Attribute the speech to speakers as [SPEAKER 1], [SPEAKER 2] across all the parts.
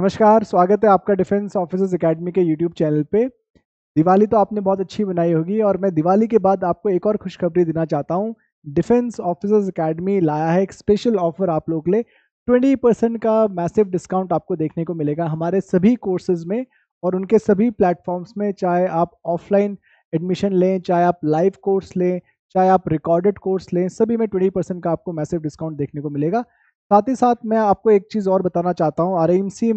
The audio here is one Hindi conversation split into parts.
[SPEAKER 1] नमस्कार स्वागत है आपका डिफेंस ऑफिसर्स एकेडमी के यूट्यूब चैनल पे दिवाली तो आपने बहुत अच्छी बनाई होगी और मैं दिवाली के बाद आपको एक और खुशखबरी देना चाहता हूँ डिफेंस ऑफिसर्स एकेडमी लाया है एक स्पेशल ऑफर आप लोग ले ट्वेंटी परसेंट का मैसिव डिस्काउंट आपको देखने को मिलेगा हमारे सभी कोर्सेज में और उनके सभी प्लेटफॉर्म्स में चाहे आप ऑफलाइन एडमिशन लें चाहे आप लाइव कोर्स लें चाहे आप रिकॉर्डेड कोर्स लें सभी में ट्वेंटी परसेंट का आपको मैसेव डिस्काउंट देखने को मिलेगा साथ ही साथ मैं आपको एक चीज़ और बताना चाहता हूँ आर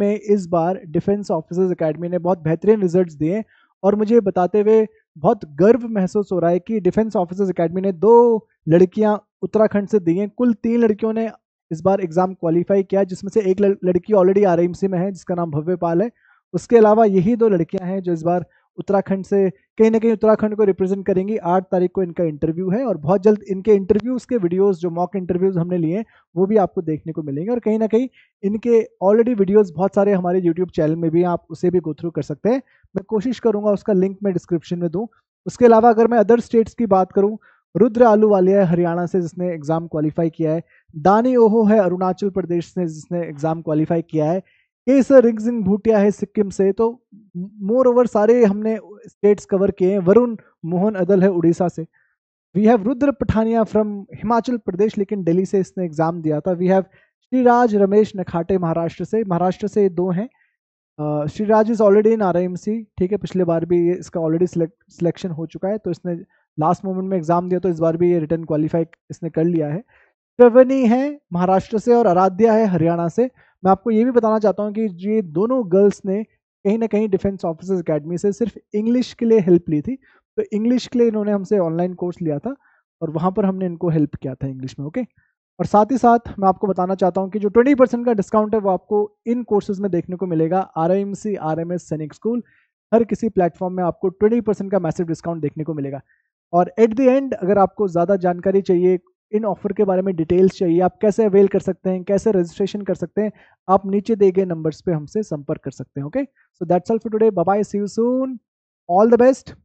[SPEAKER 1] में इस बार डिफेंस ऑफिसर्स अकेडमी ने बहुत बेहतरीन रिजल्ट दिए और मुझे बताते हुए बहुत गर्व महसूस हो रहा है कि डिफेंस ऑफिसर्स अकेडमी ने दो लड़कियाँ उत्तराखंड से दी हैं कुल तीन लड़कियों ने इस बार एग्ज़ाम क्वालिफाई किया जिसमें से एक लड़की ऑलरेडी आर में है जिसका नाम भव्य पाल है उसके अलावा यही दो लड़कियाँ हैं जो इस बार उत्तराखंड से कहीं ना कहीं उत्तराखंड को रिप्रेजेंट करेंगी आठ तारीख को इनका इंटरव्यू है और बहुत जल्द इनके इंटरव्यूज़ के वीडियोस जो मॉक इंटरव्यूज़ हमने लिए हैं वो भी आपको देखने को मिलेंगे और कहीं ना कहीं इनके ऑलरेडी वीडियोज़ बहुत सारे हमारे यूट्यूब चैनल में भी आप उसे भी गो थ्रू कर सकते हैं मैं कोशिश करूंगा उसका लिंक मैं डिस्क्रिप्शन में दूँ उसके अलावा अगर मैं अदर स्टेट्स की बात करूँ रुद्र आलू वालिया है हरियाणा से जिसने एग्ज़ाम क्वालिफाई किया है दानी ओहो है अरुणाचल प्रदेश से जिसने एग्ज़ाम क्वालिफाई किया है केसर रिंगजिंग भूटिया है सिक्किम से तो मोर ओवर सारे हमने स्टेट्स कवर किए हैं वरुण मोहन अदल है उड़ीसा से we have Rudra Pathania from Himachal Pradesh लेकिन दिल्ली से इसने एग्ज़ाम दिया था वी हैव श्रीराज रमेश नखाटे महाराष्ट्र से महाराष्ट्र से दो हैं Shriraj is already in R ठीक है पिछले बार भी ये इसका ऑलरेडी सिलेक्शन हो चुका है तो इसने लास्ट मोमेंट में एग्ज़ाम दिया तो इस बार भी ये रिटर्न क्वालिफाई इसने कर लिया है श्रवनी है महाराष्ट्र से और आराध्या है हरियाणा से मैं आपको ये भी बताना चाहता हूँ कि ये दोनों गर्ल्स ने कहीं ना कहीं डिफेंस ऑफिसर्स अकेडमी से सिर्फ इंग्लिश के लिए हेल्प ली थी तो इंग्लिश के लिए इन्होंने हमसे ऑनलाइन कोर्स लिया था और वहाँ पर हमने इनको हेल्प किया था इंग्लिश में ओके और साथ ही साथ मैं आपको बताना चाहता हूँ कि जो 20 परसेंट का डिस्काउंट है वो आपको इन कोर्सेज में देखने को मिलेगा R I M C R M S Sainik School हर किसी प्लेटफॉर्म में आपको 20 परसेंट का मैसेज डिस्काउंट देखने को मिलेगा और एट द एंड अगर आपको ज़्यादा जानकारी चाहिए इन ऑफर के बारे में डिटेल्स चाहिए आप कैसे अवेल कर सकते हैं कैसे रजिस्ट्रेशन कर सकते हैं आप नीचे दिए गए नंबर्स पे हमसे संपर्क कर सकते हैं okay so that's all for today bye see you soon all the best